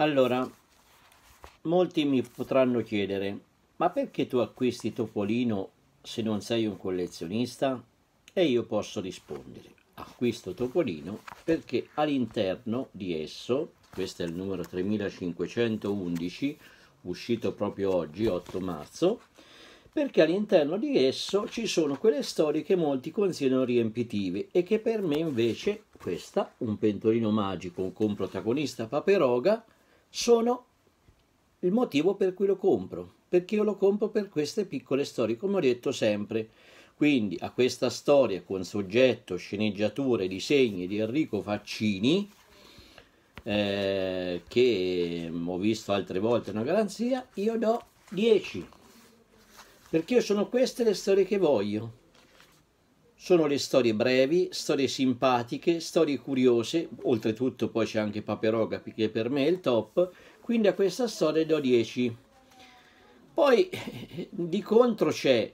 Allora, molti mi potranno chiedere, ma perché tu acquisti Topolino se non sei un collezionista? E io posso rispondere, acquisto Topolino perché all'interno di esso, questo è il numero 3511, uscito proprio oggi, 8 marzo, perché all'interno di esso ci sono quelle storie che molti considerano riempitive e che per me invece questa, un pentolino magico con protagonista paperoga, sono il motivo per cui lo compro, perché io lo compro per queste piccole storie, come ho detto sempre. Quindi a questa storia con soggetto, sceneggiature, disegni di Enrico Faccini, eh, che ho visto altre volte una garanzia, io do 10, perché sono queste le storie che voglio. Sono le storie brevi, storie simpatiche, storie curiose, oltretutto poi c'è anche Paperoga che per me è il top, quindi a questa storia do 10. Poi di contro c'è,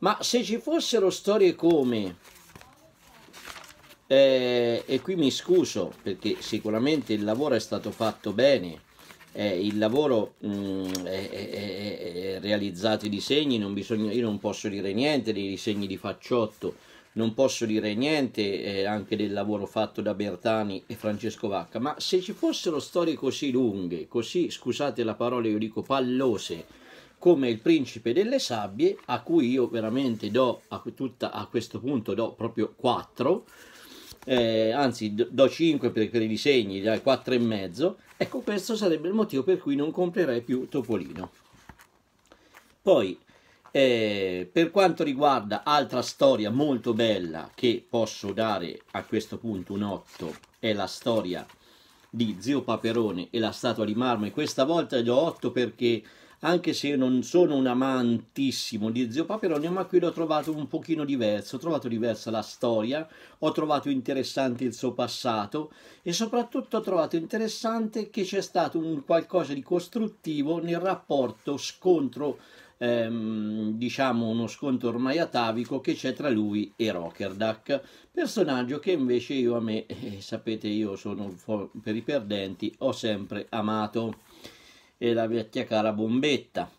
ma se ci fossero storie come, eh, e qui mi scuso perché sicuramente il lavoro è stato fatto bene, eh, il lavoro mh, mm, è, è, è, realizzato i disegni, non bisogna, io non posso dire niente dei disegni di Facciotto, non posso dire niente eh, anche del lavoro fatto da Bertani e Francesco Vacca, ma se ci fossero storie così lunghe, così, scusate la parola, io dico pallose, come il principe delle sabbie, a cui io veramente do a, tutta, a questo punto do proprio quattro, eh, anzi do 5 per, per i disegni, dai 4,5, ecco questo sarebbe il motivo per cui non comprerei più Topolino. Poi, eh, per quanto riguarda altra storia molto bella che posso dare a questo punto un 8, è la storia di Zio Paperone e la statua di marmo e questa volta do 8 perché anche se io non sono un amantissimo di Zio Paperone, ma qui l'ho trovato un pochino diverso, ho trovato diversa la storia, ho trovato interessante il suo passato e soprattutto ho trovato interessante che c'è stato un qualcosa di costruttivo nel rapporto scontro Ehm, diciamo uno scontro ormai atavico che c'è tra lui e Rockerdack, personaggio che invece io a me, eh, sapete io sono per i perdenti, ho sempre amato e la vecchia cara bombetta.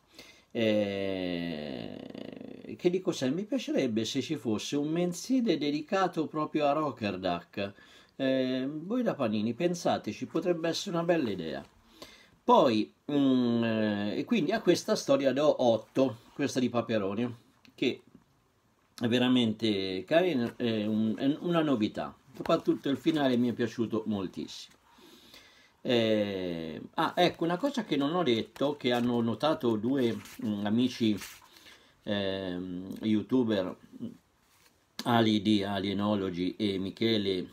Eh, che dico sempre, mi piacerebbe se ci fosse un mensile dedicato proprio a Rockerduck. Eh, voi da Panini pensateci, potrebbe essere una bella idea. Poi, mm, eh, e quindi a questa storia do 8, questa di Paperone, che è veramente carina, è, un, è una novità. Soprattutto il finale mi è piaciuto moltissimo. Eh, ah, ecco, una cosa che non ho detto, che hanno notato due mh, mm, amici eh, youtuber, Ali di Alienology e Michele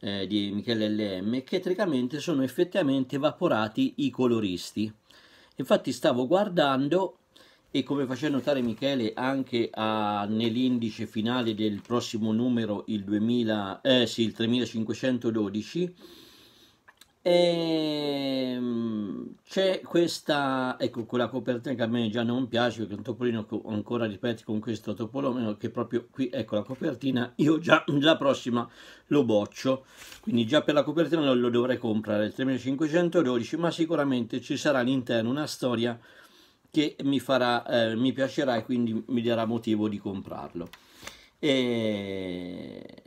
eh, di Michele LM, che praticamente sono effettivamente evaporati i coloristi. Infatti stavo guardando e come faceva notare Michele anche a, nell'indice finale del prossimo numero, il, 2000, eh, sì, il 3512, e ehm, c'è questa, ecco quella copertina che a me già non piace perché è un topolino che ancora ripeti con questo topolino che proprio qui, ecco la copertina, io già la prossima lo boccio, quindi già per la copertina lo, lo dovrei comprare, 3512, ma sicuramente ci sarà all'interno una storia che mi, farà, eh, mi piacerà e quindi mi darà motivo di comprarlo. E ehm,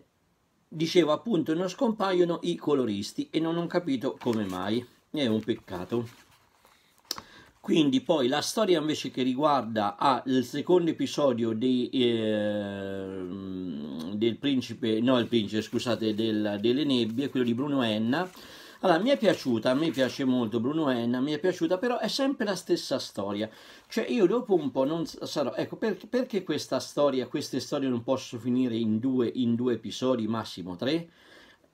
dicevo appunto non scompaiono i coloristi e non ho capito come mai è un peccato quindi poi la storia invece che riguarda al ah, secondo episodio di, eh, del principe no il principe scusate del, delle nebbie quello di Bruno Enna allora, mi è piaciuta, a me piace molto Bruno Enna, mi è piaciuta, però è sempre la stessa storia. Cioè, io dopo un po' non sarò... Ecco, per, perché questa storia, queste storie non posso finire in due, in due episodi, massimo tre?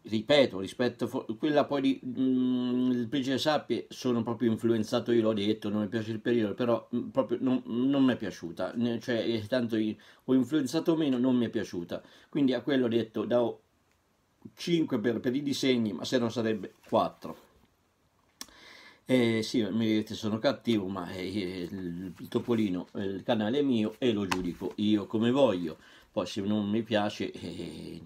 ripeto, rispetto a quella poi di mh, mm, Il Principe Sappie sono proprio influenzato, io l'ho detto, non mi piace il periodo, però mh, mm, proprio non, non, mi è piaciuta, cioè eh, tanto io, ho influenzato meno, non mi è piaciuta, quindi a quello ho detto da 5 per, per, i disegni, ma se no sarebbe 4. Eh, sì, mi direte sono cattivo, ma è, eh, il, il topolino, eh, il canale è mio e lo giudico io come voglio. Poi se non mi piace eh,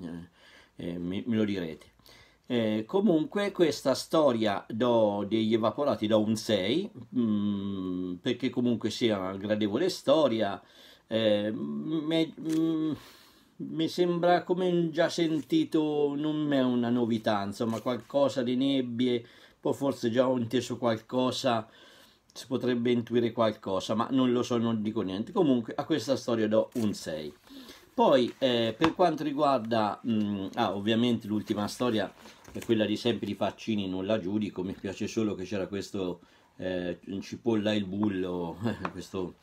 eh, eh me, me, lo direte. comunque questa storia do degli evaporati da un 6, mm, perché comunque sia una gradevole storia. Mh, mh, mi sembra come già sentito, non è una novità, insomma, qualcosa di nebbie, poi forse già ho inteso qualcosa, si potrebbe intuire qualcosa, ma non lo so, non dico niente. Comunque a questa storia do un 6. Poi eh, per quanto riguarda, mh, mm, ah, ovviamente l'ultima storia è quella di sempre di Faccini, non la giudico, mi piace solo che c'era questo eh, cipolla il bullo, questo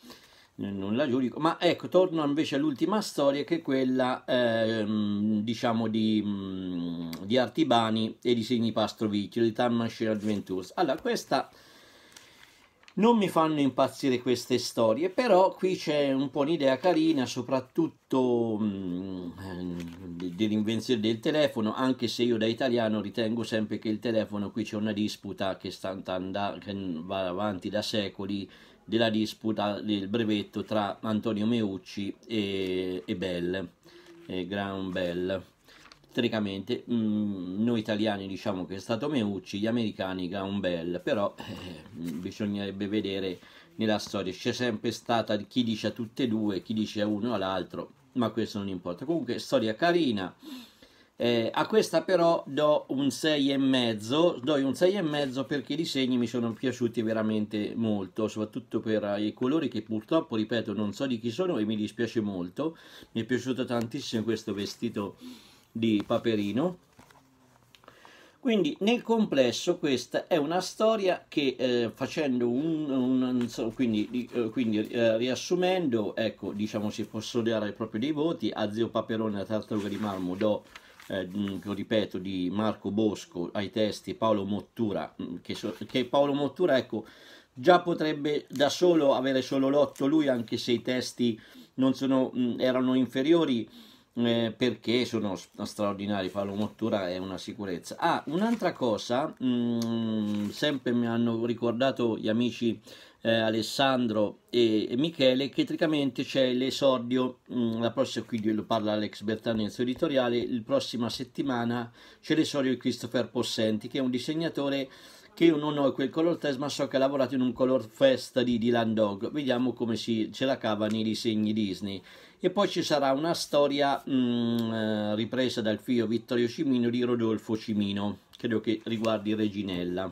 nulla giurico, ma ecco, torno invece all'ultima storia che è quella, ehm, diciamo, di, mm, di, Artibani e di Segni Pastrovicchio, di Tamman Shira Juventus. Allora, questa non mi fanno impazzire queste storie, però qui c'è un po' un'idea carina, soprattutto mh, mm, eh, dell'invenzione del telefono, anche se io da italiano ritengo sempre che il telefono, qui c'è una disputa che, sta andando, che va avanti da secoli, della disputa del brevetto tra Antonio Meucci e, e Bell, e Graham Bell tecnicamente mm, noi italiani diciamo che è stato Meucci, gli americani Gaumbel, però eh, bisognerebbe vedere nella storia, c'è sempre stata chi dice a tutte e due, chi dice a uno all'altro, ma questo non importa. Comunque storia carina, eh, a questa però do un 6,5, do un 6,5 perché i disegni mi sono piaciuti veramente molto, soprattutto per eh, i colori che purtroppo, ripeto, non so di chi sono e mi dispiace molto. Mi è piaciuto tantissimo questo vestito di Paperino. Quindi nel complesso questa è una storia che eh, facendo un, un quindi, eh, quindi eh, riassumendo, ecco, diciamo si posso dare proprio dei voti a Zio Paperone la Tartaruga di Marmo do eh, ripeto di Marco Bosco ai testi Paolo Mottura che, so, che Paolo Mottura ecco già potrebbe da solo avere solo l'otto lui anche se i testi non sono, erano inferiori eh, perché sono straordinari, Paolo Mottura è una sicurezza. Ah, un'altra cosa, mh, mm, sempre mi hanno ricordato gli amici eh, Alessandro e, e, Michele, che tecnicamente c'è l'esordio, mh, mm, la prossima, qui lo parla Alex Bertani nel suo editoriale, la prossima settimana c'è l'esordio di Christopher Possenti, che è un disegnatore che io non ho quel color test ma so che ha lavorato in un color fest di Dylan Dog vediamo come si, ce la cava nei disegni Disney e poi ci sarà una storia mh, mm, eh, ripresa dal figlio Vittorio Cimino di Rodolfo Cimino credo che riguardi Reginella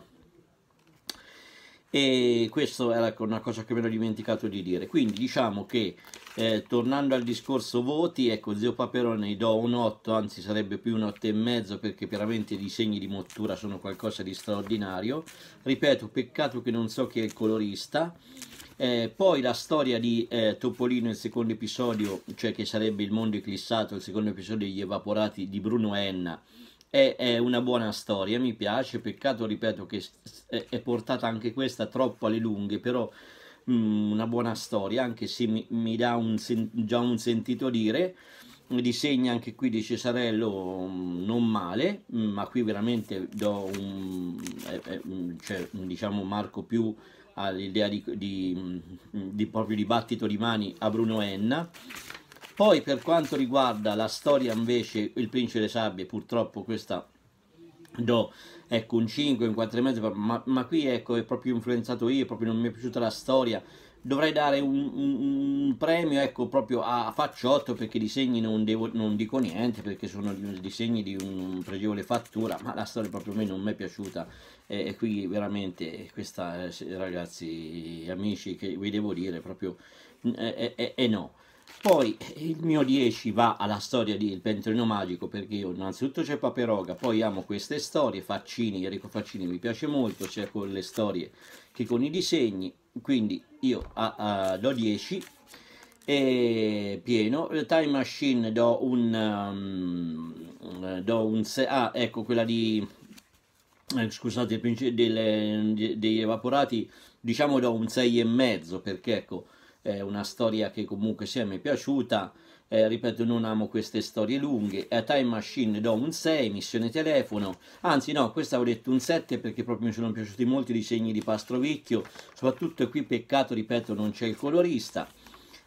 e questa era una cosa che mi ero dimenticato di dire quindi diciamo che eh, tornando al discorso voti, ecco Zio Paperone gli do un 8, anzi sarebbe più un 8 e mezzo perché veramente i disegni di Mottura sono qualcosa di straordinario. Ripeto, peccato che non so chi è il colorista. Eh, poi la storia di eh, Topolino, il secondo episodio, cioè che sarebbe il mondo eclissato, il secondo episodio degli evaporati di Bruno Enna, è, è una buona storia, mi piace, peccato, ripeto, che è portata anche questa troppo alle lunghe, però Mm, una buona storia, anche se mi, mi dà un sen, già un sentito dire. Disegna anche qui di Cesarello mm, non male, mm, ma qui veramente do un, eh, eh, cioè, diciamo marco più all'idea di, di, di proprio dibattito di mani a Bruno Enna. Poi per quanto riguarda la storia invece Il principe delle sabbie, purtroppo questa do ecco un 5, un 4,5, ma, ma qui ecco è proprio influenzato io, proprio non mi è piaciuta la storia, dovrei dare un, un, un, premio ecco proprio a, facciotto perché i disegni non, devo, non, dico niente perché sono disegni di un pregevole fattura ma la storia proprio a me non mi è piaciuta e, e qui veramente questa eh, ragazzi amici che vi devo dire proprio mm, e, eh eh, eh, eh no poi eh, il mio 10 va alla storia del pentolino Magico perché io innanzitutto c'è Paperoga, poi amo queste storie, Faccini, Enrico Faccini mi piace molto, sia con le storie che con i disegni, quindi io a, a, do 10 e pieno. Time Machine do un... Um, eh, do un ah, ecco quella di... Eh, scusate, delle, degli evaporati diciamo do un 6,5 perché ecco è una storia che comunque sia mi è piaciuta. Eh, ripeto, non amo queste storie lunghe. A Time Machine do un 6, missione telefono. Anzi, no, questa ho detto un 7 perché proprio mi sono piaciuti molti disegni di Pastrovicchio. Soprattutto qui, peccato, ripeto, non c'è il colorista.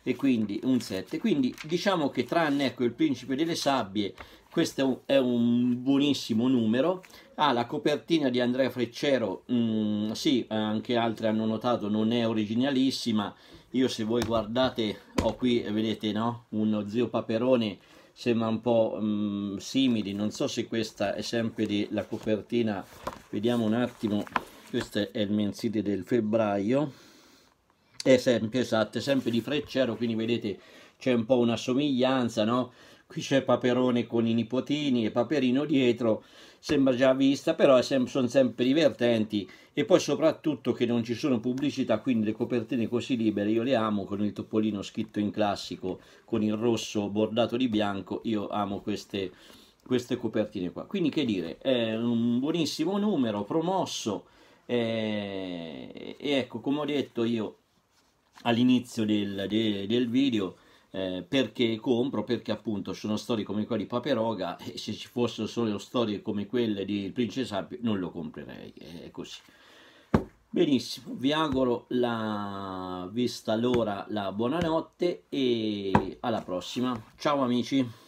E quindi un 7. Quindi diciamo che tranne ecco, il principe delle sabbie, questo è un buonissimo numero. Ah, la copertina di Andrea Freccero, mh, mm, sì, anche altri hanno notato, non è originalissima io se voi guardate ho qui vedete no uno zio paperone sembra un po' mh, mm, simili non so se questa è sempre di, la copertina vediamo un attimo questo è il mensile del febbraio è sempre esatto è sempre di Freccero quindi vedete c'è un po' una somiglianza no qui c'è Paperone con i nipotini e Paperino dietro sembra già vista, però sem sono sempre divertenti e poi soprattutto che non ci sono pubblicità, quindi le copertine così libere io le amo con il topolino scritto in classico, con il rosso bordato di bianco, io amo queste, queste copertine qua. Quindi che dire, è un buonissimo numero, promosso eh, e ecco come ho detto io all'inizio del, del, del video eh, perché compro, perché appunto sono storie come quelle di Paperoga e se ci fossero solo storie come quelle di Il Principe Sabbio non lo comprerei, è così. Benissimo, vi auguro la vista allora la buonanotte e alla prossima. Ciao amici!